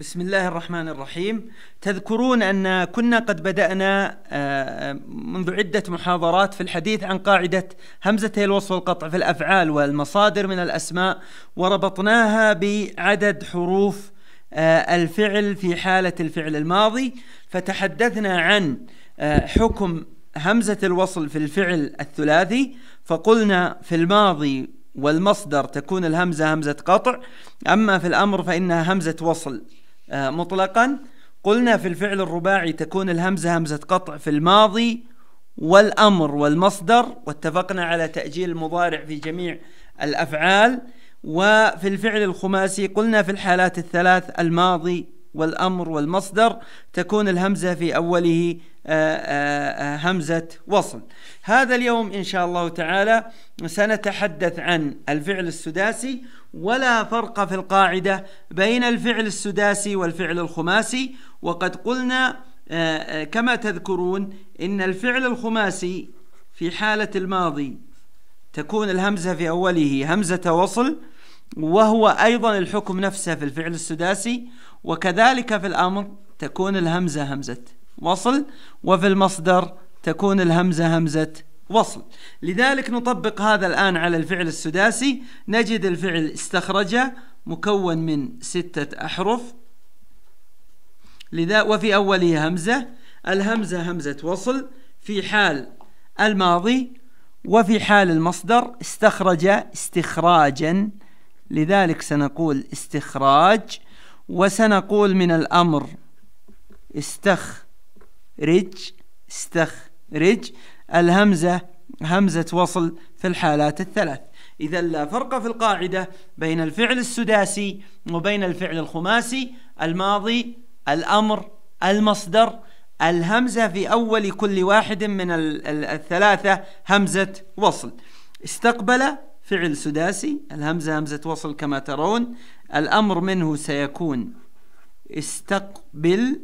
بسم الله الرحمن الرحيم تذكرون أن كنا قد بدأنا آه، منذ عدة محاضرات في الحديث عن قاعدة همزتي الوصف والقطع في الأفعال والمصادر من الأسماء وربطناها بعدد حروف آه، الفعل في حالة الفعل الماضي فتحدثنا عن آه، حكم همزة الوصل في الفعل الثلاثي فقلنا في الماضي والمصدر تكون الهمزة همزة قطع أما في الأمر فإنها همزة وصل آه، مطلقا قلنا في الفعل الرباعي تكون الهمزة همزة قطع في الماضي والأمر والمصدر واتفقنا على تأجيل المضارع في جميع الأفعال وفي الفعل الخماسي قلنا في الحالات الثلاث الماضي والأمر والمصدر تكون الهمزة في أوله آه، آه، همزة وصل هذا اليوم إن شاء الله تعالى سنتحدث عن الفعل السداسي ولا فرق في القاعدة بين الفعل السداسي والفعل الخماسي وقد قلنا آه، آه، كما تذكرون إن الفعل الخماسي في حالة الماضي تكون الهمزة في أوله همزة وصل وهو أيضا الحكم نفسه في الفعل السداسي وكذلك في الأمر تكون الهمزة همزة وصل وفي المصدر تكون الهمزة همزة وصل لذلك نطبق هذا الآن على الفعل السداسي نجد الفعل استخرج مكون من ستة أحرف لذا وفي أوله همزة الهمزة همزة وصل في حال الماضي وفي حال المصدر استخرج استخراجا لذلك سنقول استخراج وسنقول من الأمر استخرج استخرج الهمزة همزة وصل في الحالات الثلاث إذا لا فرق في القاعدة بين الفعل السداسي وبين الفعل الخماسي الماضي الأمر المصدر الهمزة في أول كل واحد من الثلاثة همزة وصل استقبل فعل سداسي الهمزة همزة وصل كما ترون الأمر منه سيكون استقبل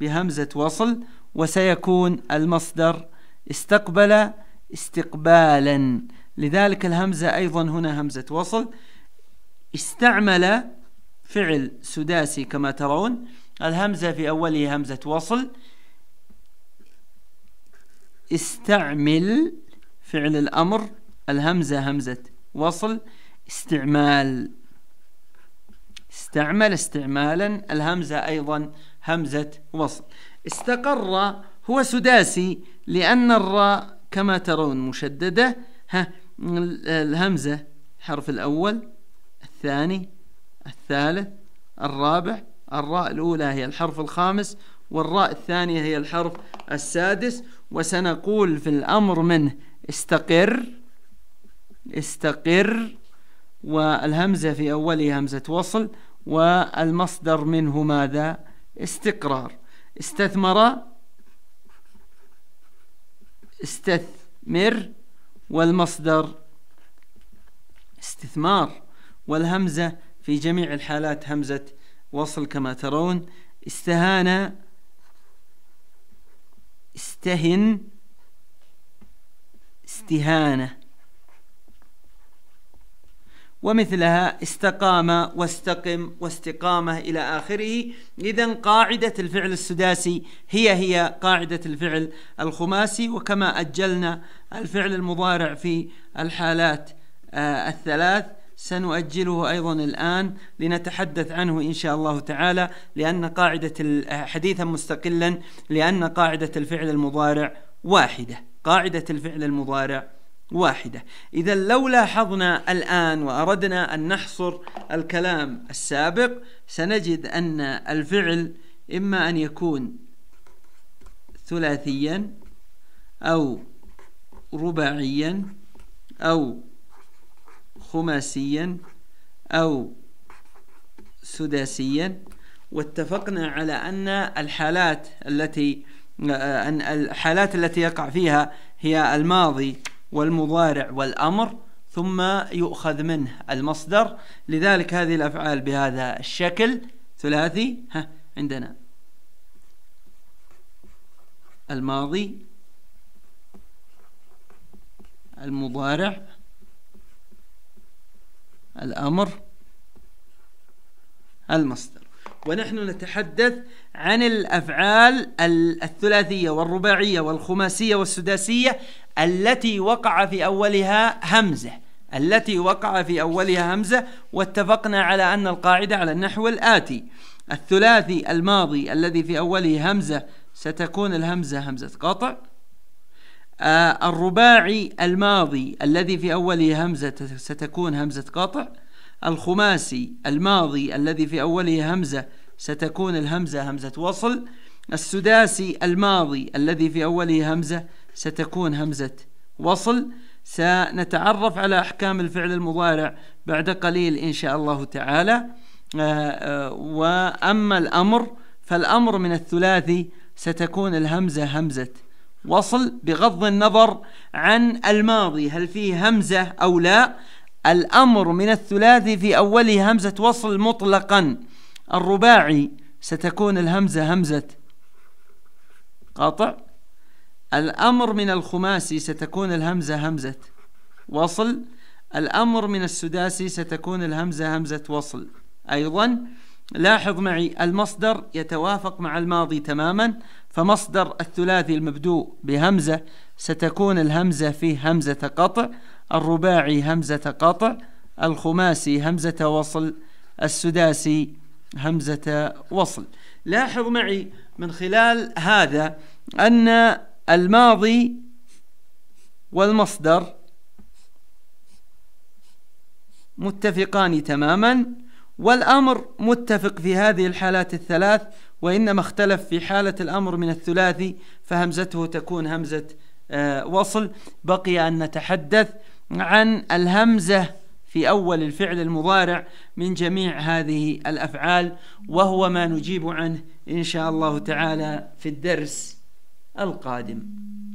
بهمزة وصل وسيكون المصدر استقبل استقبالا لذلك الهمزة أيضا هنا همزة وصل استعمل فعل سداسي كما ترون الهمزة في أوله همزة وصل استعمل فعل الأمر الهمزة همزة وصل استعمال استعمل استعمالا الهمزة أيضا همزة وصل استقر هو سداسي لأن الراء كما ترون مشددة ها الهمزة الحرف الأول الثاني الثالث الرابع الراء الأولى هي الحرف الخامس والراء الثانية هي الحرف السادس وسنقول في الأمر منه استقر استقر والهمزة في أولها همزة وصل والمصدر منه ماذا استقرار استثمر استثمر والمصدر استثمار والهمزة في جميع الحالات همزة وصل كما ترون استهان استهن استهانة ومثلها استقام واستقم واستقامة إلى آخره إذا قاعدة الفعل السداسي هي هي قاعدة الفعل الخماسي وكما أجلنا الفعل المضارع في الحالات آه الثلاث سنؤجله أيضا الآن لنتحدث عنه إن شاء الله تعالى لأن قاعدة حديثا مستقلا لأن قاعدة الفعل المضارع واحدة قاعدة الفعل المضارع واحدة إذا لو لاحظنا الآن وأردنا أن نحصر الكلام السابق سنجد أن الفعل إما أن يكون ثلاثيا أو رباعيا أو خماسيا أو سداسيا واتفقنا على أن الحالات التي أن الحالات التي يقع فيها هي الماضي والمضارع والأمر ثم يؤخذ منه المصدر لذلك هذه الأفعال بهذا الشكل ثلاثي ها عندنا الماضي المضارع الأمر المصدر ونحن نتحدث عن الافعال الثلاثيه والرباعيه والخماسيه والسداسيه التي وقع في اولها همزه التي وقع في اولها همزه واتفقنا على ان القاعده على النحو الاتي الثلاثي الماضي الذي في اوله همزه ستكون الهمزه همزه قطع آه، الرباعي الماضي الذي في اوله همزه ستكون همزه قطع الخماسي الماضي الذي في أوله همزة ستكون الهمزة همزة وصل السداسي الماضي الذي في أوله همزة ستكون همزة وصل سنتعرف على أحكام الفعل المضارع بعد قليل إن شاء الله تعالى آه، آه، وأما الأمر فالأمر من الثلاثي ستكون الهمزة همزة وصل بغض النظر عن الماضي هل فيه همزة أو لا الأمر من الثلاثي في أوله همزة وصل مطلقا الرباعي ستكون الهمزة همزة قاطع الأمر من الخماسي ستكون الهمزة همزة وصل الأمر من السداسي ستكون الهمزة همزة وصل أيضا لاحظ معي المصدر يتوافق مع الماضي تماما فمصدر الثلاثي المبدوء بهمزة ستكون الهمزة فيه همزة قطع الرباعي همزة قطع الخماسي همزة وصل السداسي همزة وصل لاحظ معي من خلال هذا أن الماضي والمصدر متفقان تماما والأمر متفق في هذه الحالات الثلاث وإنما اختلف في حالة الأمر من الثلاثي فهمزته تكون همزة آه، وصل بقي أن نتحدث عن الهمزة في أول الفعل المضارع من جميع هذه الأفعال وهو ما نجيب عنه إن شاء الله تعالى في الدرس القادم